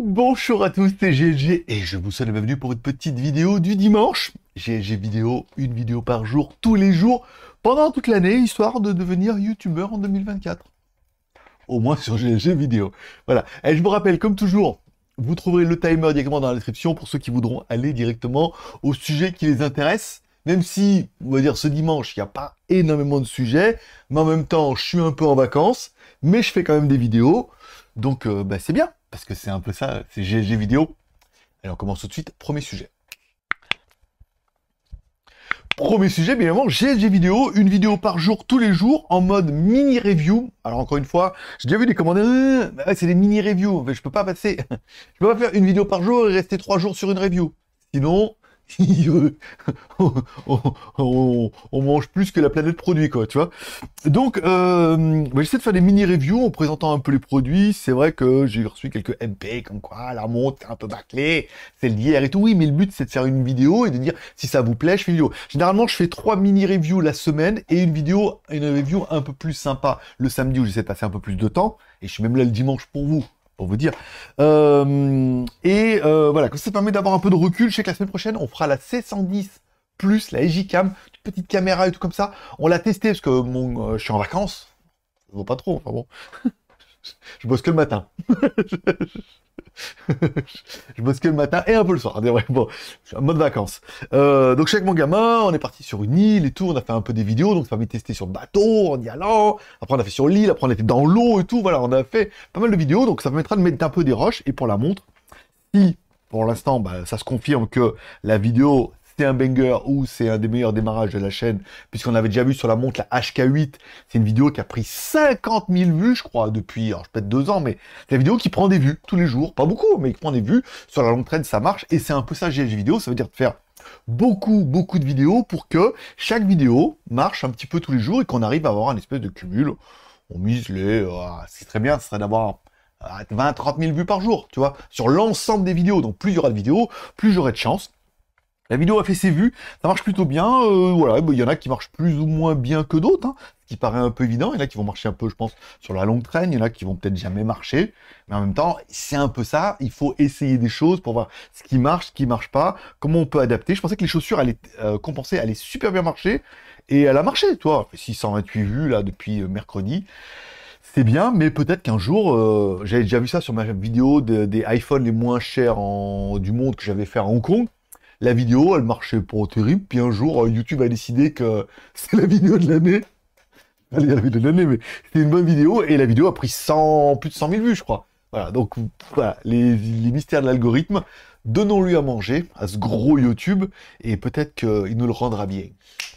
Bonjour à tous, c'est GLG et je vous souhaite la bienvenue pour une petite vidéo du dimanche. GLG vidéo, une vidéo par jour, tous les jours, pendant toute l'année, histoire de devenir youtubeur en 2024. Au moins sur GLG vidéo. Voilà. Et je vous rappelle, comme toujours, vous trouverez le timer directement dans la description pour ceux qui voudront aller directement au sujet qui les intéresse. Même si, on va dire, ce dimanche, il n'y a pas énormément de sujets, mais en même temps, je suis un peu en vacances mais je fais quand même des vidéos. Donc euh, bah, c'est bien, parce que c'est un peu ça, c'est GSG vidéo. Allez, on commence tout de suite, premier sujet. Premier sujet, bien évidemment, GSG vidéo, une vidéo par jour, tous les jours, en mode mini review. Alors encore une fois, j'ai déjà vu des commandes, euh, bah c'est des mini reviews, je peux pas passer, je peux pas faire une vidéo par jour et rester trois jours sur une review. Sinon, on, mange plus que la planète produit, quoi, tu vois. Donc, euh, bah, j'essaie de faire des mini-reviews en présentant un peu les produits. C'est vrai que j'ai reçu quelques MP, comme quoi la montre est un peu bâclée, c'est d'hier et tout. Oui, mais le but, c'est de faire une vidéo et de dire si ça vous plaît, je fais une vidéo. Généralement, je fais trois mini-reviews la semaine et une vidéo, une review un peu plus sympa le samedi où j'essaie de passer un peu plus de temps. Et je suis même là le dimanche pour vous vous dire. Euh, et euh, voilà, que ça permet d'avoir un peu de recul, je sais que la semaine prochaine, on fera la C110 plus la EJCAM, cam petite caméra et tout comme ça. On l'a testé parce que mon, euh, je suis en vacances. Ça vaut pas trop, enfin bon. je bosse que le matin. je bosse que le matin et un peu le soir. Ah, bon, je suis en mode vacances. je euh, donc, avec mon gamin, on est parti sur une île et tout. On a fait un peu des vidéos. Donc, ça m'a testé sur le bateau, en y allant. Après, on a fait sur l'île. Après, on était dans l'eau et tout. Voilà, on a fait pas mal de vidéos. Donc, ça permettra de mettre un peu des roches. Et pour la montre, si pour l'instant, bah, ça se confirme que la vidéo un banger ou c'est un des meilleurs démarrages de la chaîne, puisqu'on avait déjà vu sur la montre la HK8. C'est une vidéo qui a pris 50 000 vues, je crois, depuis, peut-être deux ans, mais c'est la vidéo qui prend des vues tous les jours. Pas beaucoup, mais qui prend des vues. Sur la longue traîne, ça marche. Et c'est un peu ça, GLG vidéo. Ça veut dire de faire beaucoup, beaucoup de vidéos pour que chaque vidéo marche un petit peu tous les jours et qu'on arrive à avoir un espèce de cumul. On mise les... Euh, ah, c'est très bien, ce serait d'avoir 20-30 euh, 000 vues par jour, tu vois, sur l'ensemble des vidéos. Donc plus il y aura de vidéos, plus j'aurai de chance la vidéo a fait ses vues, ça marche plutôt bien. Euh, voilà, bah, il y en a qui marchent plus ou moins bien que d'autres, hein, ce qui paraît un peu évident. Il y en a qui vont marcher un peu, je pense, sur la longue traîne. Il y en a qui vont peut-être jamais marcher. Mais en même temps, c'est un peu ça. Il faut essayer des choses pour voir ce qui marche, ce qui marche pas, comment on peut adapter. Je pensais que les chaussures allaient euh, compenser, allaient super bien marcher. Et elle a marché, toi. 628 vues, là, depuis euh, mercredi c'est bien, mais peut-être qu'un jour, j'avais déjà vu ça sur ma vidéo des iPhones les moins chers en, du monde que j'avais fait à Hong Kong la vidéo, elle marchait pas terrible. Puis un jour, euh, YouTube a décidé que c'est la vidéo de l'année. Allez, la vidéo de l'année, mais c'est une bonne vidéo. Et la vidéo a pris 100, plus de 100 000 vues, je crois. Voilà, donc voilà, les, mystères de l'algorithme. Donnons-lui à manger, à ce gros YouTube, et peut-être qu'il nous le rendra bien.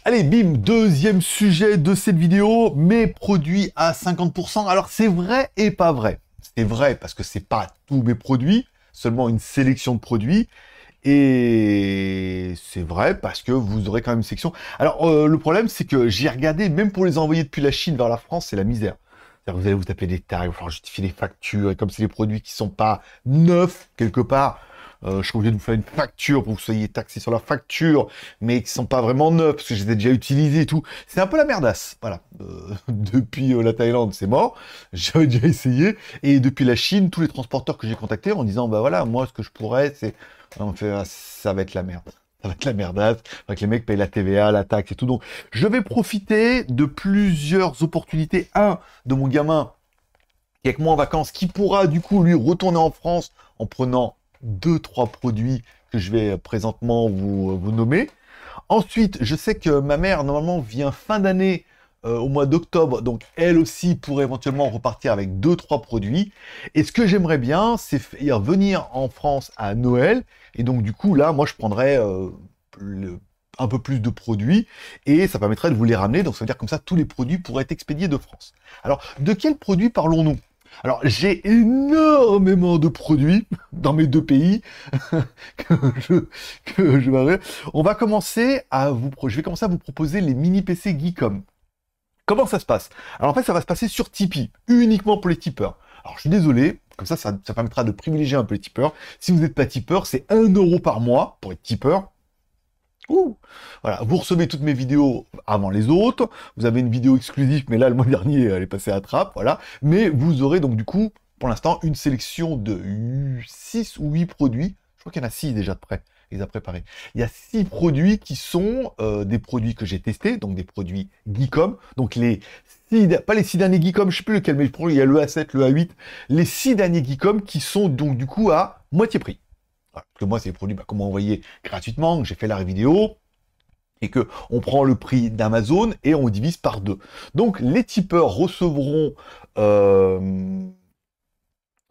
Allez, bim, deuxième sujet de cette vidéo, mes produits à 50%. Alors c'est vrai et pas vrai. C'est vrai parce que c'est pas tous mes produits, seulement une sélection de produits. Et c'est vrai parce que vous aurez quand même une section. Alors euh, le problème c'est que j'ai regardé, même pour les envoyer depuis la Chine vers la France, c'est la misère. vous allez vous taper des tarifs, il va falloir justifier les factures, et comme c'est des produits qui sont pas neufs quelque part, euh, je suis obligé de vous faire une facture pour que vous soyez taxé sur la facture, mais qui sont pas vraiment neufs, parce que j'étais déjà utilisé et tout. C'est un peu la merdasse, voilà. Euh, depuis euh, la Thaïlande, c'est mort. J'avais déjà essayé. Et depuis la Chine, tous les transporteurs que j'ai contactés en disant, bah voilà, moi, ce que je pourrais, c'est... fait, ah, ça va être la merde ça va être la merdasse, que les mecs payent la TVA, la taxe et tout. Donc, je vais profiter de plusieurs opportunités. Un, de mon gamin qui est avec moi en vacances, qui pourra du coup lui retourner en France en prenant deux, trois produits que je vais présentement vous, nommer. Ensuite, je sais que ma mère, normalement, vient fin d'année euh, au mois d'octobre, donc elle aussi pourrait éventuellement repartir avec deux, trois produits. Et ce que j'aimerais bien, c'est venir en France à Noël. Et donc, du coup, là, moi, je prendrais euh, un peu plus de produits et ça permettrait de vous les ramener. Donc, ça veut dire comme ça, tous les produits pourraient être expédiés de France. Alors, de quels produits parlons-nous alors j'ai énormément de produits dans mes deux pays que je que je On va commencer à vous je vais commencer à vous proposer les mini PC Geekom. Comment ça se passe Alors en fait ça va se passer sur Tipeee, uniquement pour les tipeurs. Alors je suis désolé, comme ça, ça, ça permettra de privilégier un peu les tipeurs. Si vous n'êtes pas tipeur, c'est 1€ euro par mois pour être tipeur Ouh voilà, vous recevez toutes mes vidéos avant les autres. Vous avez une vidéo exclusive, mais là, le mois dernier, elle est passée à trappe, voilà. Mais vous aurez donc, du coup, pour l'instant, une sélection de 6 ou 8 produits. Je crois qu'il y en a 6 déjà de près. les a préparé. Il y a six produits qui sont euh, des produits que j'ai testés, donc des produits Geekom. Donc les six, pas les six derniers Geekom, je sais plus lequel, mais il y a le A7, le A8, les six derniers Geekom qui sont donc du coup à moitié prix. Parce que moi, c'est produit produits envoyer bah, qu'on m'a gratuitement, que j'ai fait la vidéo, et que on prend le prix d'Amazon et on divise par deux. Donc les tipeurs recevront euh,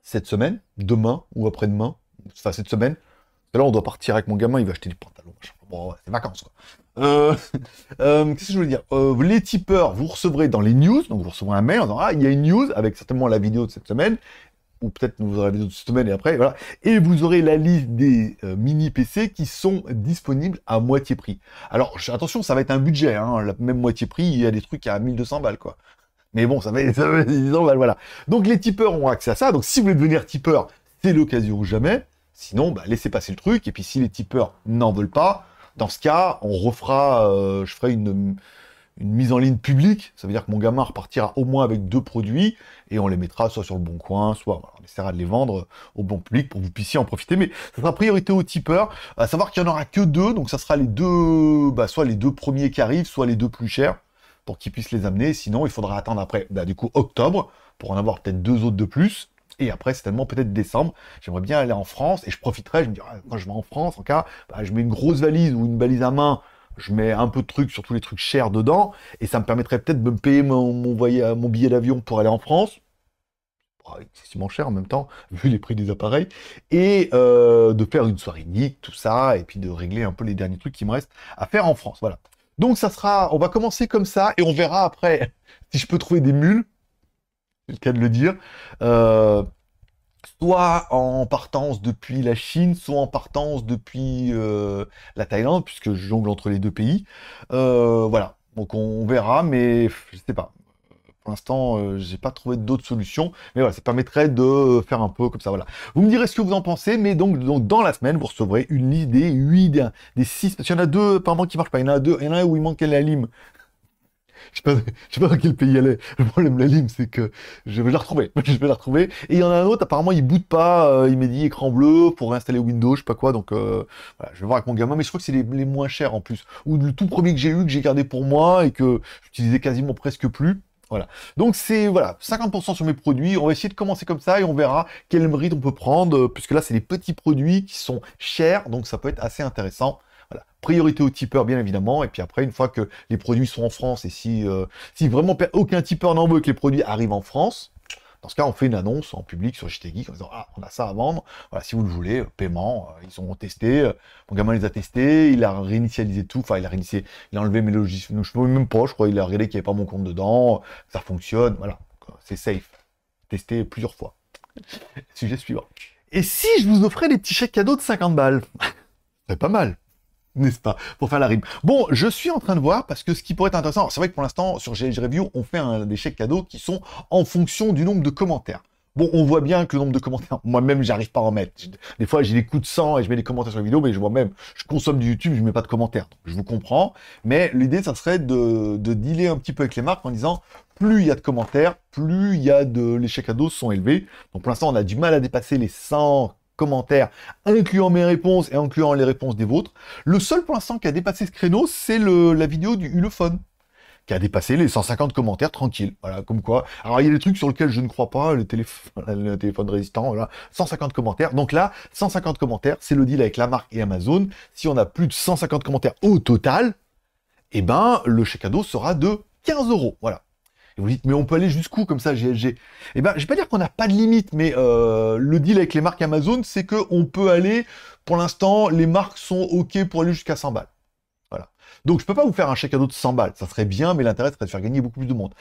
cette semaine, demain ou après-demain, enfin cette semaine. là, on doit partir avec mon gamin, il va acheter du pantalon. Bon, c'est vacances, quoi. Euh, euh, qu'est-ce que je veux dire Les tipeurs, vous recevrez dans les news, donc vous recevrez un mail en disant Ah, il y a une news avec certainement la vidéo de cette semaine, ou peut-être vous aurez des autres semaines et après, voilà. Et vous aurez la liste des euh, mini PC qui sont disponibles à moitié prix. Alors attention, ça va être un budget, hein. la même moitié prix, il y a des trucs à 1200 balles, quoi. Mais bon, ça va être, voilà. Donc les tipeurs ont accès à ça, donc si vous voulez devenir tipeur, c'est l'occasion ou jamais. Sinon, bah, laissez passer le truc, et puis si les tipeurs n'en veulent pas, dans ce cas, on refera, euh, je ferai une, une mise en ligne publique, ça veut dire que mon gamin repartira au moins avec deux produits et on les mettra soit sur le bon coin, soit on essaiera de les vendre euh, au bon public pour que vous puissiez en profiter. Mais ça sera priorité aux tipeurs, à savoir qu'il n'y en aura que deux, donc ça sera les deux, bah, soit les deux premiers qui arrivent, soit les deux plus chers pour qu'ils puissent les amener. Sinon, il faudra attendre après, bah, du coup, octobre pour en avoir peut-être deux autres de plus. Et après, c'est tellement peut-être décembre, j'aimerais bien aller en France et je profiterai. Je me dirais, moi ah, je vais en France, en cas, bah, je mets une grosse valise ou une valise à main je mets un peu de trucs, surtout les trucs chers dedans, et ça me permettrait peut-être de me payer mon, billet d'avion pour aller en France, C'est excessivement cher en même temps, vu les prix des appareils, et euh, de faire une soirée unique, tout ça, et puis de régler un peu les derniers trucs qui me restent à faire en France, voilà. Donc ça sera, on va commencer comme ça, et on verra après si je peux trouver des mules, c'est le cas de le dire, euh, soit en partance depuis la Chine, soit en partance depuis euh, la Thaïlande, puisque je jongle entre les deux pays. Euh, voilà, donc on verra, mais je sais pas. Pour l'instant, euh, j'ai pas trouvé d'autres solutions, mais voilà, ça permettrait de faire un peu comme ça. Voilà. Vous me direz ce que vous en pensez, mais donc, donc dans la semaine, vous recevrez une liste des 8, des 6, parce qu'il y en a deux par mois qui marchent pas, il y en a deux, il y en a un où il manque la lime, je ne sais, pas dans quel pays elle est. Le problème de la lime, c'est que je vais la retrouver. Je vais la retrouver. Et il y en a un autre, apparemment, il boot pas, euh, il m'a dit écran bleu pour réinstaller Windows, je sais pas quoi. Donc euh, voilà, je vais voir avec mon gamin, mais je crois que c'est les, moins chers en plus. Ou le tout premier que j'ai eu, que j'ai gardé pour moi et que j'utilisais quasiment presque plus. Voilà. Donc c'est voilà, 50% sur mes produits. On va essayer de commencer comme ça et on verra quel mérite on peut prendre, euh, puisque là c'est les petits produits qui sont chers, donc ça peut être assez intéressant. Voilà. Priorité aux tipeurs, bien évidemment. Et puis après, une fois que les produits sont en France, et si, euh, si vraiment aucun tipeur n'en veut que les produits arrivent en France, dans ce cas, on fait une annonce en public sur JT en disant Ah, on a ça à vendre. Voilà, si vous le voulez, euh, paiement. Euh, ils ont testé. Mon gamin les a testés. Il a réinitialisé tout. Enfin, il a réinitialisé. Il a enlevé mes logiciels. Je même pas. Je crois il a regardé qu'il n'y avait pas mon compte dedans. Ça fonctionne. Voilà. C'est safe. Testé plusieurs fois. Sujet suivant. Et si je vous offrais des petits chèques cadeaux de 50 balles C'est pas mal n'est-ce pas, pour faire la rime. Bon, je suis en train de voir, parce que ce qui pourrait être intéressant, c'est vrai que pour l'instant, sur GLG Review, on fait un, des chèques cadeaux qui sont en fonction du nombre de commentaires. Bon, on voit bien que le nombre de commentaires, moi-même, j'arrive pas à en mettre. Des fois, j'ai des coups de sang et je mets des commentaires sur la vidéo, mais je vois même, je consomme du YouTube, je mets pas de commentaires. je vous comprends. Mais l'idée, ça serait de, de dealer un petit peu avec les marques en disant, plus il y a de commentaires, plus il y a de... Les chèques cadeaux sont élevés. Donc, pour l'instant, on a du mal à dépasser les 100 commentaires, incluant mes réponses et incluant les réponses des vôtres. Le seul point sans qui a dépassé ce créneau, c'est la vidéo du Hulophone qui a dépassé les 150 commentaires tranquille. Voilà, comme quoi. Alors, il y a des trucs sur lesquels je ne crois pas, le téléphone, le téléphone résistant, voilà. 150 commentaires. Donc là, 150 commentaires, c'est le deal avec la marque et Amazon. Si on a plus de 150 commentaires au total, et eh ben, le chèque cadeau sera de 15 euros. Voilà. Et vous dites, mais on peut aller jusqu'où comme ça, GLG Eh bien, je vais pas dire qu'on n'a pas de limite, mais euh, le deal avec les marques Amazon, c'est qu'on peut aller. Pour l'instant, les marques sont ok pour aller jusqu'à 100 balles. Voilà. Donc, je ne peux pas vous faire un chèque à d'autres 100 balles. Ça serait bien, mais l'intérêt serait de faire gagner beaucoup plus de monde.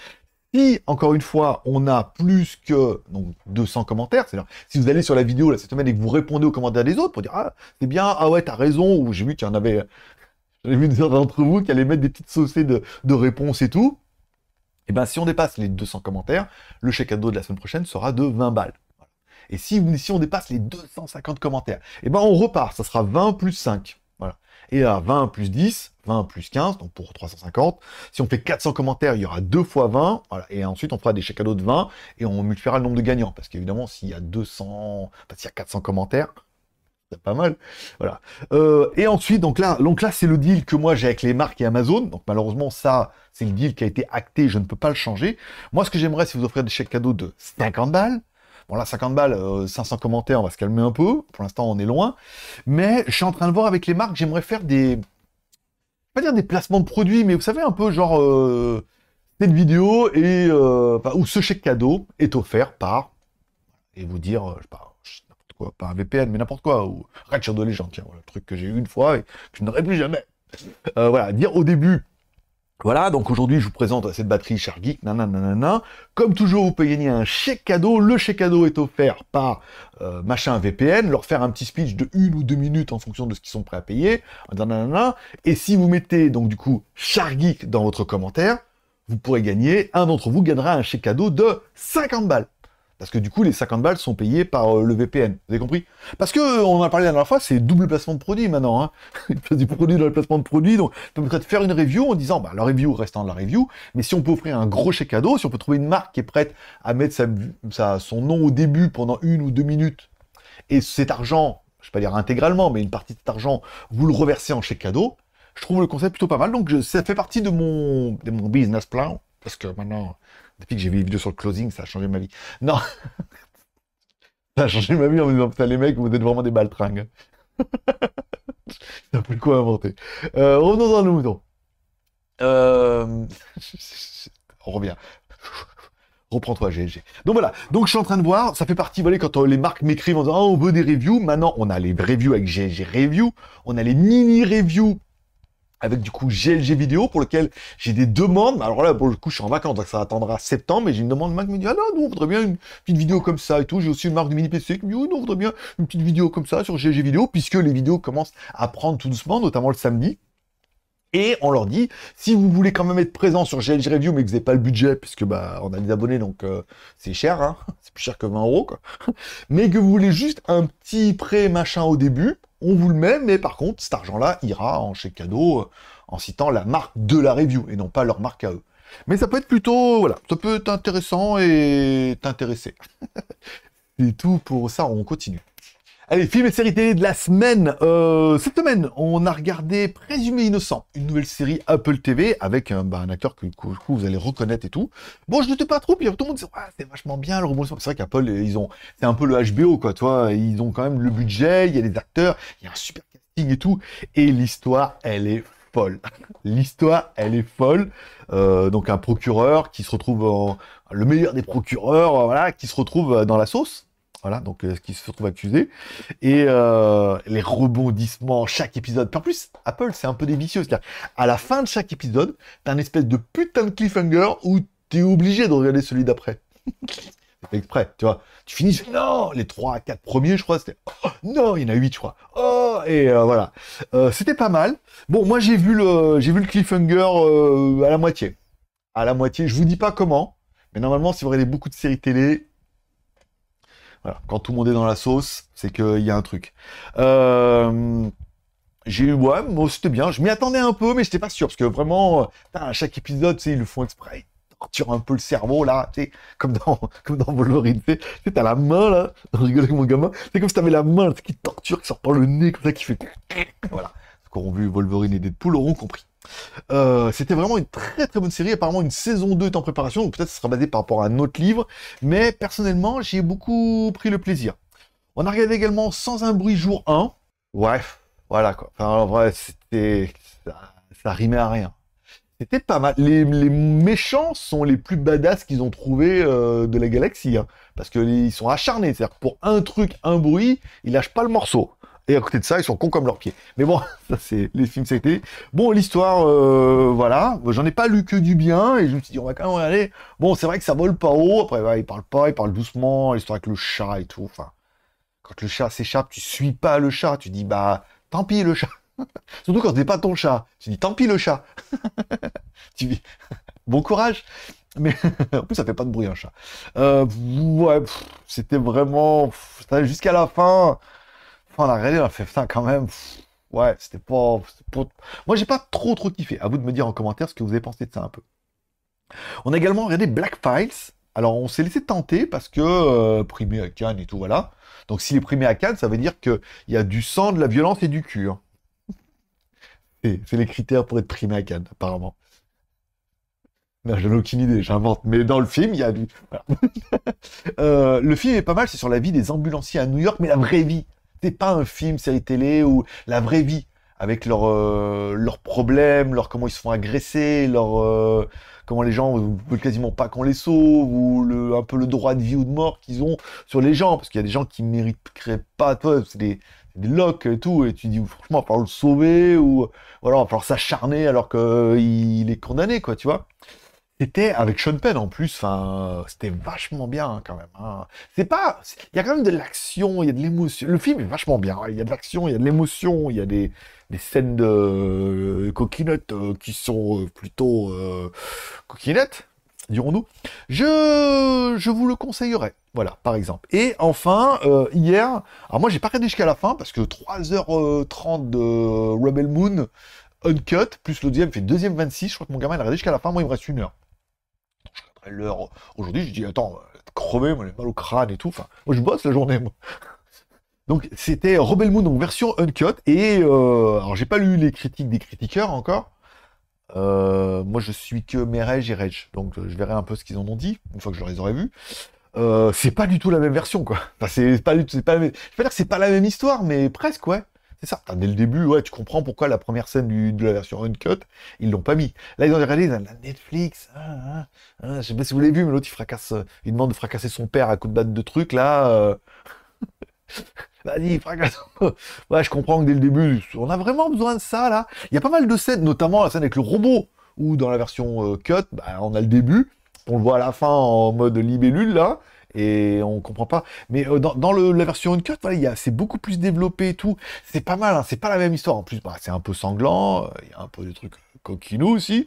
Si, encore une fois, on a plus que donc, 200 commentaires, c'est-à-dire si vous allez sur la vidéo là, cette semaine et que vous répondez aux commentaires des autres pour dire Ah, c'est bien, ah ouais, t'as raison, ou j'ai vu qu'il y en avait, j'ai vu des d'entre vous qui allaient mettre des petites saucées de, de réponses et tout, et eh bien, si on dépasse les 200 commentaires, le chèque à dos de la semaine prochaine sera de 20 balles. Et si, si, on dépasse les 250 commentaires, et eh ben on repart, ça sera 20 plus 5. Voilà. Et à 20 plus 10, 20 plus 15, donc pour 350. Si on fait 400 commentaires, il y aura 2 fois 20. Voilà. Et ensuite, on fera des chèques à dos de 20 et on multipliera le nombre de gagnants. Parce qu'évidemment, s'il y a 200, enfin, s'il y a 400 commentaires, pas mal. Voilà. Euh, et ensuite, donc là, donc là, c'est le deal que moi j'ai avec les marques et Amazon. Donc malheureusement, ça, c'est le deal qui a été acté, je ne peux pas le changer. Moi, ce que j'aimerais, c'est vous offrir des chèques cadeaux de 50 balles. Bon là, 50 balles, 500 euh, commentaires, on va se calmer un peu. Pour l'instant, on est loin. Mais je suis en train de voir avec les marques, j'aimerais faire des... Pas dire des placements de produits, mais vous savez, un peu genre... Euh, cette vidéo et... où ce chèque cadeau est offert par... Et vous dire, je pas, pas un VPN, mais n'importe quoi. Ou Ratchet de légende, tiens, le truc que j'ai eu une fois et que je n'aurai plus jamais. Euh, voilà, dire au début. Voilà, donc aujourd'hui je vous présente cette batterie chargeek, nanana. Comme toujours, vous pouvez gagner un chèque cadeau. Le chèque cadeau est offert par euh, machin VPN, leur faire un petit speech de une ou deux minutes en fonction de ce qu'ils sont prêts à payer, Et si vous mettez donc du coup Chargeek dans votre commentaire, vous pourrez gagner, un d'entre vous gagnera un chèque cadeau de 50 balles. Parce que du coup, les 50 balles sont payées par euh, le VPN. Vous avez compris Parce que euh, on en a parlé la dernière fois, c'est double placement de produit maintenant. Hein du produit dans le placement de produit. Donc, peut peut-être faire une review en disant, bah, la review restant de la review. Mais si on peut offrir un gros chèque cadeau, si on peut trouver une marque qui est prête à mettre sa, son nom au début pendant une ou deux minutes, et cet argent, je ne vais pas dire intégralement, mais une partie de cet argent, vous le reversez en chèque cadeau, je trouve le concept plutôt pas mal. Donc, ça fait partie de mon, de mon business plan. Parce que maintenant, depuis que j'ai vu les vidéos sur le closing, ça a changé ma vie. Non Ça a changé ma vie en me disant Putain, les mecs, vous êtes vraiment des baltringues. T'as plus quoi inventer. revenons dans le Euh... euh on revient. Reprends-toi, G&G. Donc voilà. Donc je suis en train de voir. Ça fait partie, vous quand euh, les marques m'écrivent en disant oh, on veut des reviews. Maintenant, on a les reviews avec G&G Review. On a les mini reviews avec du coup GLG vidéo pour lequel j'ai des demandes. Alors là, pour le coup, je suis en vacances, donc ça attendra septembre, mais j'ai une demande Mac qui me dit Ah non, nous, on voudrait bien une petite vidéo comme ça et tout. J'ai aussi une marque de mini PC qui me dit on voudrait bien une petite vidéo comme ça sur GLG vidéo, puisque les vidéos commencent à prendre tout doucement, notamment le samedi. Et on leur dit, si vous voulez quand même être présent sur GLG Review, mais que vous n'avez pas le budget, puisque bah, on a des abonnés, donc euh, c'est cher, hein c'est plus cher que 20 euros, quoi. mais que vous voulez juste un petit prêt machin au début, on vous le met, mais par contre, cet argent-là ira en chèque cadeau euh, en citant la marque de la review et non pas leur marque à eux. Mais ça peut être plutôt, voilà, ça peut être intéressant et t'intéresser. Et tout pour ça, on continue. Allez, film et série télé de la semaine. Euh, cette semaine, on a regardé Présumé Innocent, une nouvelle série Apple TV avec euh, bah, un, acteur que, vous allez reconnaître et tout. Bon, je ne sais pas trop, puis tout le monde dit c'est vachement bien le rebondissement. C'est vrai qu'Apple, ils ont, c'est un peu le HBO quoi, toi. Ils ont quand même le budget, il y a des acteurs, il y a un super casting et tout. Et l'histoire, elle est folle. L'histoire, elle est folle. Euh, donc un procureur qui se retrouve en, le meilleur des procureurs, voilà, qui se retrouve dans la sauce voilà, donc euh, ce qui se retrouve accusé. Et euh, les rebondissements, chaque épisode. en plus, Apple, c'est un peu délicieux. cest à dire à la fin de chaque épisode, t'as un espèce de putain de cliffhanger où t'es obligé de regarder celui d'après. exprès, tu vois. Tu finis, non, les 3 à 4 premiers, je crois, c'était, oh, non, il y en a 8, je crois. Oh, et euh, voilà. c'était pas mal. Bon, moi, j'ai vu le, vu le cliffhanger à la moitié. À la moitié, je vous dis pas comment, mais normalement, si vous regardez beaucoup de séries télé, quand tout le monde est dans la sauce, c'est qu'il y a un truc. Euh, j'ai eu, ouais, moi, c'était bien. Je m'y attendais un peu, mais j'étais pas sûr. Parce que vraiment, euh, à chaque épisode, ils le font exprès. Ils torturent un peu le cerveau, là. Tu sais, comme dans, comme dans Wolverine. Tu la main, là. rigole avec mon gamin. C'est comme si t'avais la main, qui torture, qui sort par le nez, comme ça, qui fait. Voilà. Ce vu Wolverine et Deadpool auront compris. Euh, c'était vraiment une très très bonne série, apparemment une saison 2 est en préparation, donc peut-être ce sera basé par rapport à un autre livre, mais personnellement j'y ai beaucoup pris le plaisir. On a regardé également Sans un bruit jour 1, ouais, voilà quoi, enfin en vrai c'était... Ça, ça rimait à rien. C'était pas mal. Les, méchants sont les plus badass qu'ils ont trouvé euh, de la galaxie. Hein. parce qu'ils sont acharnés. C'est-à-dire pour un truc, un bruit, ils lâchent pas le morceau. Et à côté de ça, ils sont cons comme leurs pieds. Mais bon, ça c'est les films c'était. Bon, l'histoire, euh, voilà, j'en ai pas lu que du bien, et je me suis dit, on va quand même aller. Bon, c'est vrai que ça vole pas haut, après, il parle pas, il parle doucement, l'histoire avec le chat et tout, enfin... Quand le chat s'échappe, tu suis pas le chat, tu dis, bah, tant pis le chat. Surtout quand c'est pas ton chat. Tu dis tant pis le chat. tu dis bon courage. Mais en plus, ça fait pas de bruit un chat. Euh, ouais, c'était vraiment jusqu'à la fin on a regardé, on a fait ça quand même. ouais, c'était pas, Moi j'ai pas trop trop kiffé. À vous de me dire en commentaire ce que vous avez pensé de ça un peu. On a également regardé Black Files. Alors on s'est laissé tenter parce que euh, primé à Cannes et tout voilà. Donc s'il est primé à Cannes, ça veut dire qu'il y a du sang, de la violence et du cul. Hein. C'est les critères pour être primé à Cannes, apparemment. je j'en aucune idée, j'invente. Mais dans le film, il y a du. Euh, le film est pas mal, c'est sur la vie des ambulanciers à New York, mais la vraie vie. C'était pas un film, série télé ou la vraie vie avec leurs euh, leurs problèmes, leur comment ils se font agresser, leur euh, comment les gens veulent quasiment pas qu'on les sauve ou le, un peu le droit de vie ou de mort qu'ils ont sur les gens parce qu'il y a des gens qui mériteraient pas toi c'est des locks et tout et tu dis franchement il falloir le sauver ou, voilà alors falloir s'acharner alors que euh, il est condamné quoi tu vois c'était avec Sean Penn en plus, enfin, c'était vachement bien hein, quand même. Hein. C'est pas, il y a quand même de l'action, il y a de l'émotion. Le film est vachement bien. Hein. Il y a de l'action, il y a de l'émotion, il y a des, scènes de euh, coquinette euh, qui sont euh, plutôt coquinettes, dirons-nous. Je, vous le conseillerais. Voilà, par exemple. Et enfin, hier, alors moi j'ai pas regardé jusqu'à la fin parce que 3h30 de Rebel Moon, uncut, plus le deuxième fait deuxième 26, je crois que mon gamin a regardé jusqu'à la fin, moi il me reste une heure. Aujourd'hui, je dis, attends, crevé, moi j'ai mal au crâne et tout. Enfin, moi je bosse la journée, moi. Donc c'était Rebel Moon, donc version uncut. Et euh, alors j'ai pas lu les critiques des critiqueurs encore. Euh, moi je suis que Merej et rage. Donc je verrai un peu ce qu'ils en ont dit, une fois que je les aurai vus. Euh, c'est pas du tout la même version, quoi. c'est pas du tout. Je vais dire que c'est pas la même histoire, mais presque, ouais. C'est ça. Dès le début, ouais, tu comprends pourquoi la première scène du, de la version uncut, ils l'ont pas mis. Là, ils ont réalisé, la Netflix, hein, hein, hein, je sais pas si vous l'avez vu, mais l'autre, il fracasse, euh, il demande de fracasser son père à coup de batte de trucs, là. Euh. Vas-y, fracasse. ouais, je comprends que dès le début, on a vraiment besoin de ça, là. Il y a pas mal de scènes, notamment la scène avec le robot, où dans la version euh, cut, bah, on a le début, on le voit à la fin en mode libellule, là et on comprend pas. Mais euh, dans, la version uncut, voilà, c'est beaucoup plus développé et tout. C'est pas mal, hein, c'est pas la même histoire. En plus, bah, c'est un peu sanglant, euh, il y a un peu de trucs coquinou aussi.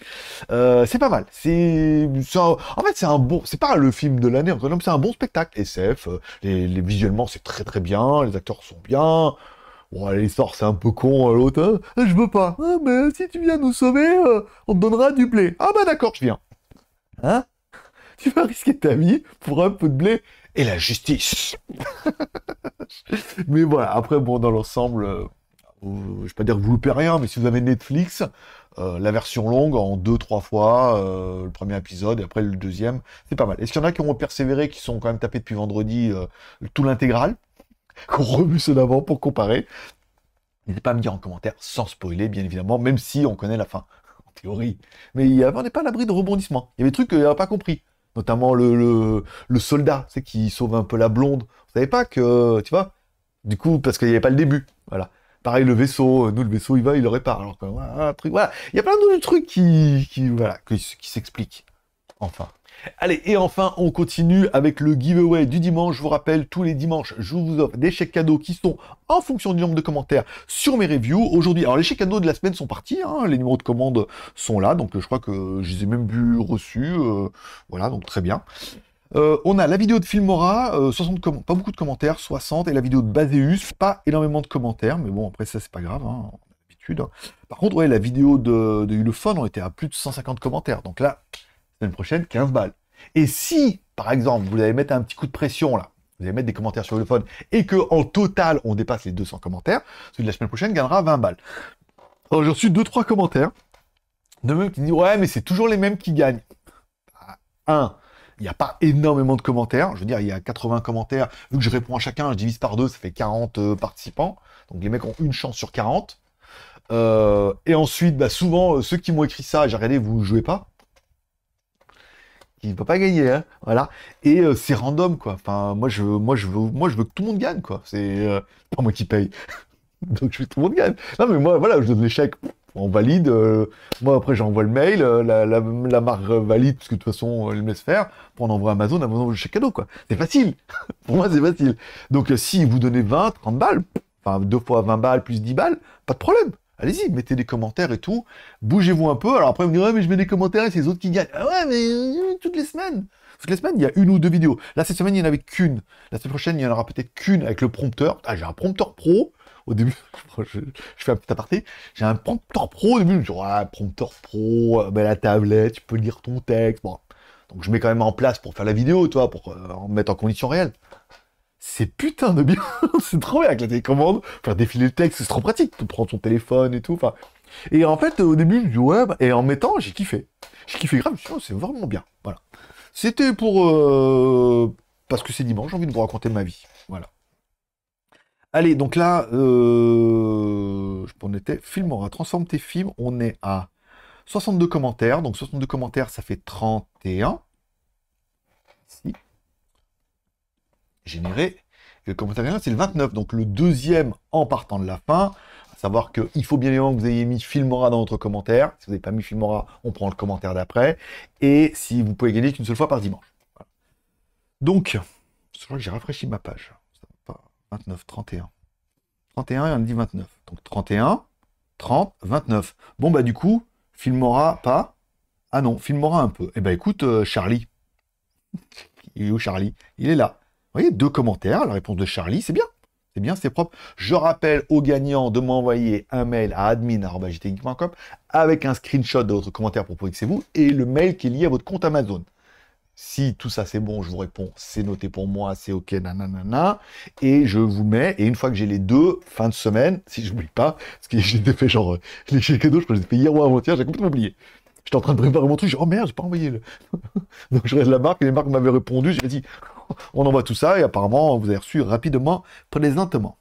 Euh, c'est pas mal. C'est, en fait, c'est un bon, c'est pas le film de l'année, c'est un bon spectacle. SF, les, visuellement, c'est très très bien, les acteurs sont bien. Bon, l'histoire, c'est un peu con, hein, l'autre. Hein. Eh, je veux pas. Ah, mais si tu viens nous sauver, on te donnera du blé. Ah, bah d'accord, je viens. Hein tu vas risquer ta vie pour un peu de blé et la justice. mais voilà, après, bon, dans l'ensemble, euh, je vais pas dire que vous loupez rien, mais si vous avez Netflix, euh, la version longue en deux, trois fois, euh, le premier épisode et après le deuxième, c'est pas mal. Est-ce qu'il y en a qui ont persévéré, qui sont quand même tapés depuis vendredi tout l'intégral, qu'on remue ce d'avant pour comparer N'hésitez pas à me dire en commentaire, sans spoiler, bien évidemment, même si on connaît la fin, en théorie. Mais on n'est pas à l'abri de rebondissements. Il y avait des trucs qu'on n'a pas compris notamment le, le, le soldat, c'est qui sauve un peu la blonde. Vous savez pas que, tu vois, du coup, parce qu'il n'y avait pas le début, voilà. Pareil, le vaisseau, euh, nous, le vaisseau, il va, il le répare. Alors, truc, voilà. Il y a plein de trucs qui, qui, voilà, qui s'expliquent. Enfin. Allez, et enfin, on continue avec le giveaway du dimanche. Je vous rappelle, tous les dimanches, je vous offre des chèques cadeaux qui sont en fonction du nombre de commentaires sur mes reviews. Aujourd'hui, alors les chèques cadeaux de la semaine sont partis, hein. les numéros de commande sont là, donc je crois que je les ai même bu reçus. Euh, voilà, donc très bien. Euh, on a la vidéo de Filmora, euh, pas beaucoup de commentaires, 60, et la vidéo de Baseus, pas énormément de commentaires, mais bon, après ça, c'est pas grave, hein, Par contre, ouais, la vidéo de, de Ulefone, on était à plus de 150 commentaires, donc là, prochaine, 15 balles. Et si, par exemple, vous allez mettre un petit coup de pression là, vous allez mettre des commentaires sur le phone, et que en total, on dépasse les 200 commentaires, celui de la semaine prochaine gagnera 20 balles. Alors, j'ai reçu 2 commentaires, de même qui Ouais, mais c'est toujours les mêmes qui gagnent. Bah, un, il n'y a pas énormément de commentaires. Je veux dire, il y a 80 commentaires. Vu que je réponds à chacun, je divise par deux, ça fait 40 euh, participants. Donc les mecs ont une chance sur 40. Euh, et ensuite, bah, souvent, euh, ceux qui m'ont écrit ça, j'ai regardé, vous jouez pas qui ne peut pas gagner, hein, voilà. Et euh, c'est random, quoi. Enfin, moi je, moi je veux, moi je veux que tout le monde gagne, quoi. C'est euh, pas moi qui paye, donc je veux tout le monde gagne. Non, mais moi, voilà, je donne l'échec. On valide. Euh, moi après, j'envoie le mail, la, marque valide parce que de toute façon, elle me laisse faire. Pour on envoie Amazon, Amazon le chèque cadeau, quoi. C'est facile. Pour moi, c'est facile. Donc si vous donnez 20, 30 balles, enfin deux fois 20 balles plus 10 balles, pas de problème. Allez-y, mettez des commentaires et tout. Bougez-vous un peu. Alors après, vous me direz, mais je mets des commentaires et c'est les autres qui gagnent. Ah ouais, mais euh, toutes les semaines. Toutes les semaines, il y a une ou deux vidéos. Là, cette semaine, il n'y en avait qu'une. La semaine prochaine, il y en aura peut-être qu'une avec le prompteur. Ah, j'ai un prompteur pro. Au début, je, fais un petit aparté. J'ai un prompteur pro. Au début, je me dis, prompteur pro, euh, la tablette, tu peux lire ton texte. Donc, je mets quand même en place pour faire la vidéo, toi, pour euh, en mettre en condition réelle c'est putain de bien. c'est trop bien avec la télécommande. Faire défiler le texte, c'est trop pratique. Tu prends ton téléphone et tout. Enfin, et en fait, au début, je dis ouais, bah, et en mettant, j'ai kiffé. J'ai kiffé grave. Oh, c'est vraiment bien. Voilà. C'était pour euh, parce que c'est dimanche. J'ai envie de vous raconter ma vie. Voilà. Allez, donc là, euh... on était en transforme tes films. On est à 62 commentaires. Donc 62 commentaires, ça fait 31. Ici le commentaire c'est le 29, donc le deuxième en partant de la fin. À savoir qu'il faut bien évidemment que vous ayez mis Filmora dans votre commentaire. Si vous n'avez pas mis Filmora, on prend le commentaire d'après. Et si vous pouvez gagner qu'une seule fois par dimanche. Donc, je crois que j'ai rafraîchi ma page. 29, 31. 31 en on dit 29. Donc 31, 30, 29. Bon bah du coup, Filmora pas. Ah non, Filmora un peu. et eh ben écoute, euh, Charlie. Il est où Charlie Il est là. Vous voyez, deux commentaires, la réponse de Charlie, c'est bien. C'est bien, c'est propre. Je rappelle aux gagnants de m'envoyer un mail à admin.jtgeek.com avec un screenshot de votre commentaire pour prouver que c'est vous et le mail qui est lié à votre compte Amazon. Si tout ça c'est bon, je vous réponds, c'est noté pour moi, c'est ok, nanana. Et je vous mets, et une fois que j'ai les deux, fin de semaine, si n'oublie pas, parce que j'ai fait genre, euh, les cadeaux, je crois que j'ai fait hier ou avant-hier, j'ai complètement oublié. J'étais en train de préparer mon truc, j'ai oh merde, j'ai pas envoyé le. Donc je reste la marque, et les marques m'avaient répondu, j'ai dit, on envoie tout ça et apparemment vous avez reçu rapidement, présentement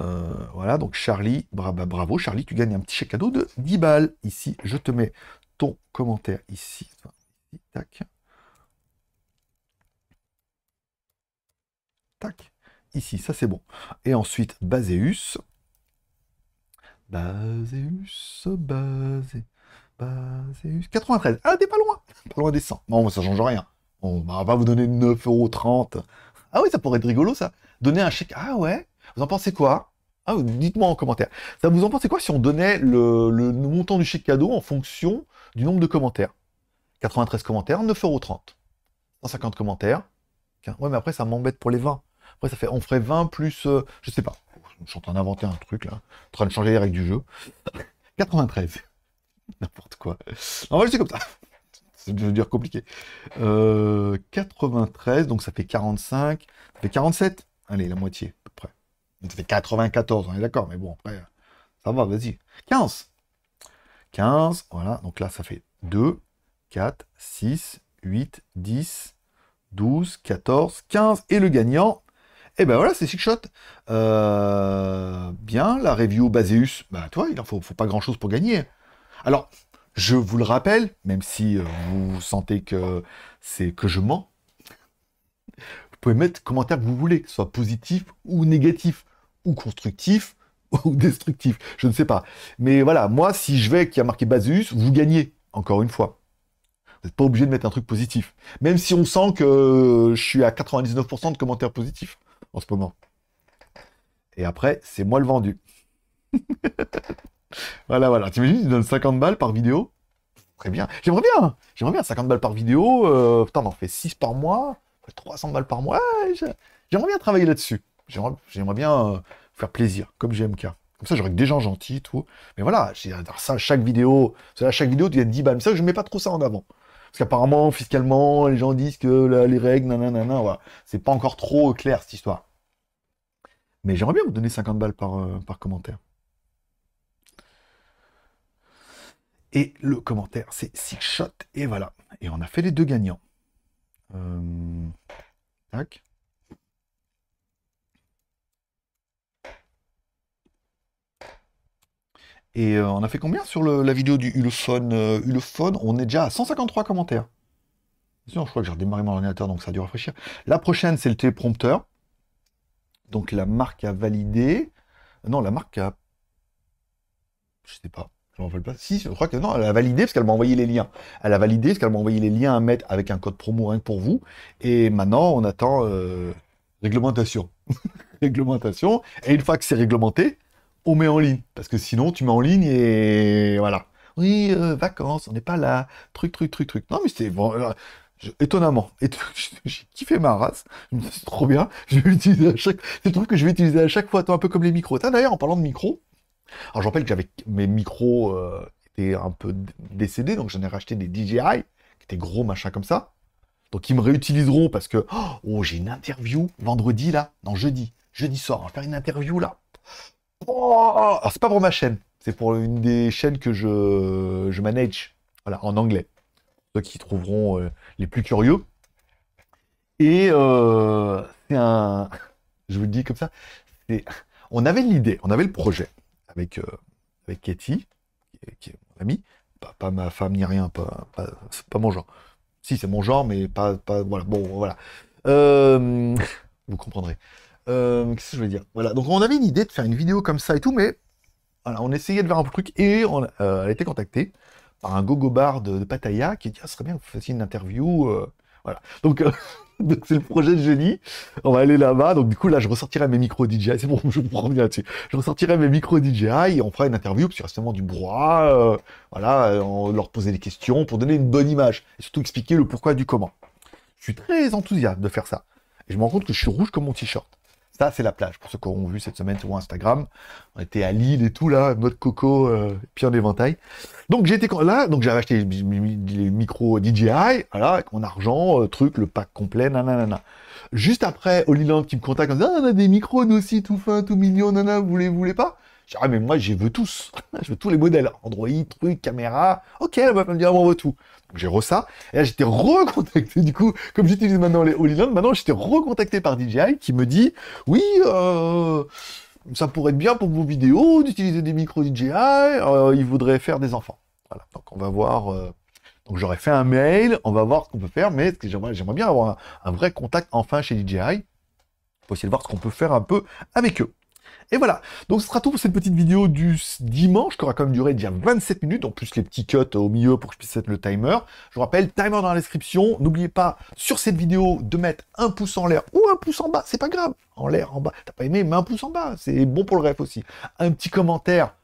euh, voilà, donc Charlie, bah, bravo Charlie, tu gagnes un petit chèque cadeau de 10 balles. Ici, je te mets ton commentaire ici. Tac. Tac. Ici, ça c'est bon. Et ensuite, Baseus. Baseus Baseus. 93. Ah, t'es pas loin. Pas loin des 100. bon ça change rien. Bah, on va vous donner 9,30€. Ah oui, ça pourrait être rigolo, ça. Donner un chèque. Ah ouais Vous en pensez quoi ah, Dites-moi en commentaire. Ça vous en pensez quoi si on donnait le, montant du chèque cadeau en fonction du nombre de commentaires 93 commentaires, 9,30€. 150 commentaires. Ouais, mais après, ça m'embête pour les 20. Après, ça fait, on ferait 20 plus, euh, je sais pas. Je suis en train d'inventer un truc, là. En train de changer les règles du jeu. 93. N'importe quoi. On va c'est comme ça c'est dire compliqué. 93, euh, donc ça fait 45, ça 47. Allez, la moitié, à peu près. Donc ça fait 94, on est d'accord, mais bon, après, ça va, vas-y. 15. 15, voilà, donc là, ça fait 2, 4, 6, 8, 10, 12, 14, 15, et le gagnant, et eh ben voilà, c'est Six Shot. Euh, bien, la review Baseus, bah toi, il en faut, faut pas grand-chose pour gagner. Alors, je vous le rappelle, même si euh, vous sentez que c'est que je mens, vous pouvez mettre commentaire que vous voulez, soit positif ou négatif, ou constructif ou destructif, je ne sais pas. Mais voilà, moi, si je vais qui a marqué Basus, vous gagnez, encore une fois. Vous n'êtes pas obligé de mettre un truc positif. Même si on sent que euh, je suis à 99% de commentaires positifs en ce moment. Et après, c'est moi le vendu. Voilà, voilà. T'imagines, tu donnes 50 balles par vidéo Très bien. J'aimerais bien. J'aimerais bien 50 balles par vidéo. Euh, putain, on en fait 6 par mois. 300 balles par mois. J'aimerais bien travailler là-dessus. J'aimerais bien euh, faire plaisir, comme GMK. Comme ça, j'aurais des gens gentils, tout. Mais voilà, ça, chaque vidéo, à chaque vidéo, tu as 10 balles. ça, je mets pas trop ça en avant. Parce qu'apparemment, fiscalement, les gens disent que les règles, nanana, C'est pas encore trop clair, cette histoire. Mais j'aimerais bien vous donner 50 balles par, euh, par commentaire. Et le commentaire, c'est six shots. Et voilà. Et on a fait les deux gagnants. Euh, tac. Et euh, on a fait combien sur la vidéo du Ulefone euh, on est déjà à 153 commentaires. Sinon, je crois que j'ai redémarré mon ordinateur, donc ça a dû rafraîchir. La prochaine, c'est le téléprompteur. Donc la marque a validé. Non, la marque a... Je sais pas. Je m'en Si, je crois que non, elle a validé parce qu'elle m'a envoyé les liens. Elle a validé parce qu'elle m'a envoyé les liens à mettre avec un code promo rien que pour vous. Et maintenant, on attend euh, réglementation. réglementation. Et une fois que c'est réglementé, on met en ligne. Parce que sinon, tu mets en ligne et voilà. Oui, euh, vacances, on n'est pas là. Truc, truc, truc, truc. Non, mais c'est euh, étonnamment, j'ai kiffé ma race, c'est trop bien, je vais chaque, c'est le truc que je vais utiliser à chaque fois, toi, un peu comme les micros. D'ailleurs, en parlant de micros, alors, je rappelle que j'avais mes micros euh, étaient un peu décédés, donc j'en ai racheté des DJI, qui étaient gros machins comme ça. Donc, ils me réutiliseront parce que, oh, oh, j'ai une interview vendredi, là, non, jeudi, jeudi soir, on va faire une interview, là. Oh, alors, c'est pas pour ma chaîne, c'est pour une des chaînes que je, manage, en anglais. Ceux qui trouveront euh, les plus curieux. Et euh, c'est un. Je vous le dis comme ça. On avait l'idée, on avait le projet avec, euh, avec Katie, qui est, mon amie. Pas, ma femme ni rien, pas, pas, c'est pas mon genre. Si, c'est mon genre, mais pas. voilà, bon, voilà. Euh, vous comprendrez. Euh, qu'est-ce que je veux dire Voilà, donc on avait une idée de faire une vidéo comme ça et tout, mais voilà, on essayait de faire un truc et on, elle a été contactée par un gogo bar de, Pataya Pattaya qui dit ça ah, serait bien que vous fassiez une interview. Voilà. Euh, donc, c'est le projet de génie. On va aller là-bas. Donc du coup là, je ressortirai mes micros DJI. C'est bon, je vous reviens là-dessus. Je ressortirai mes micros DJI et on fera une interview sur certainement du brouhaha. Euh, voilà, on euh, leur poser des questions pour donner une bonne image et surtout expliquer le pourquoi du comment. Je suis très enthousiaste de faire ça. Et je me rends compte que je suis rouge comme mon t-shirt c'est la plage. Pour ceux qui auront vu cette semaine sur Instagram, on était à Lille et tout, là, notre coco, euh, d'éventail en éventail. Donc, j'étais là, donc j'avais acheté les micros DJI, voilà, avec mon argent, euh, truc, le pack complet, nanana. Juste après, Hollyland qui me contacte en ah, on des micros, nous aussi, tout fin, tout mignon, nanana, vous les voulez pas? J'ai ah, mais moi, je veux tous. je veux tous les modèles. Android, truc, caméra. Ok, on va me dire on veut tout j'ai re ça. Et là, j'étais recontacté, du coup, comme j'utilise maintenant les all maintenant, j'étais recontacté par DJI qui me dit, oui, euh, ça pourrait être bien pour vos vidéos d'utiliser des micros DJI, euh, il ils voudraient faire des enfants. Voilà, donc on va voir... Euh, donc j'aurais fait un mail, on va voir ce qu'on peut faire, mais j'aimerais bien avoir un, un, vrai contact enfin chez DJI, pour essayer de voir ce qu'on peut faire un peu avec eux. Et voilà. Donc ce sera tout pour cette petite vidéo du dimanche, qui aura quand même duré déjà 27 minutes, en plus les petits cuts euh, au milieu pour que je puisse mettre le timer. Je vous rappelle, timer dans la description. N'oubliez pas, sur cette vidéo, de mettre un pouce en l'air ou un pouce en bas, c'est pas grave. En l'air, en bas. T'as pas aimé, mais un pouce en bas, c'est bon pour le ref aussi. Un petit commentaire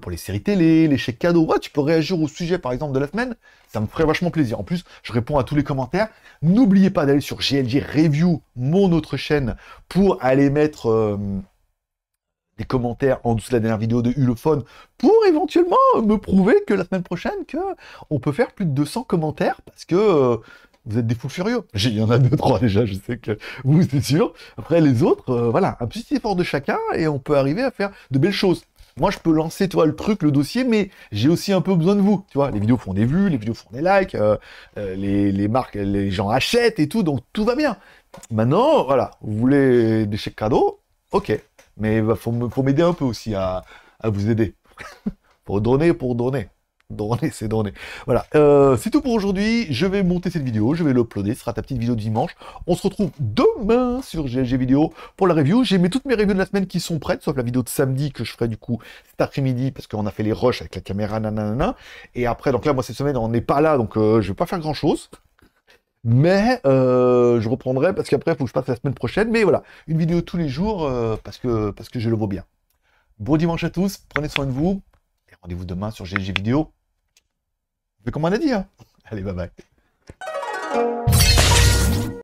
pour les séries télé, les chèques cadeaux, tu peux réagir au sujet par exemple de la semaine, ça me ferait vachement plaisir. En plus, je réponds à tous les commentaires. N'oubliez pas d'aller sur GLG Review, mon autre chaîne, pour aller mettre... Euh, des commentaires en dessous de la dernière vidéo de Ulophone pour éventuellement me prouver que la semaine prochaine, que on peut faire plus de 200 commentaires parce que euh, vous êtes des fous furieux. Il y en a deux, trois déjà, je sais que vous, c'est sûr. Après, les autres, euh, voilà, un petit effort de chacun et on peut arriver à faire de belles choses. Moi, je peux lancer, toi, le truc, le dossier, mais j'ai aussi un peu besoin de vous. Tu vois, les vidéos font des vues, les vidéos font des likes, euh, les, les marques, les gens achètent et tout, donc tout va bien. Maintenant, voilà, vous voulez des chèques cadeaux Ok, mais il bah, faut, m'aider un peu aussi à, vous aider. pour donner, pour donner. Donner, c'est donner. Voilà, euh, c'est tout pour aujourd'hui. Je vais monter cette vidéo, je vais l'uploader. Ce sera ta petite vidéo dimanche. On se retrouve demain sur GLG Vidéo pour la review. J'ai mis toutes mes reviews de la semaine qui sont prêtes, sauf la vidéo de samedi que je ferai du coup cet après-midi parce qu'on a fait les rushs avec la caméra, nanana. Et après, donc là, moi, cette semaine, on n'est pas là, donc je euh, je vais pas faire grand-chose. Mais euh, je reprendrai parce qu'après, il faut que je passe la semaine prochaine. Mais voilà, une vidéo tous les jours euh, parce, que, parce que je le vaux bien. Bon dimanche à tous, prenez soin de vous. Et rendez-vous demain sur G&G Vidéo. Mais comment on a dit hein Allez, bye bye.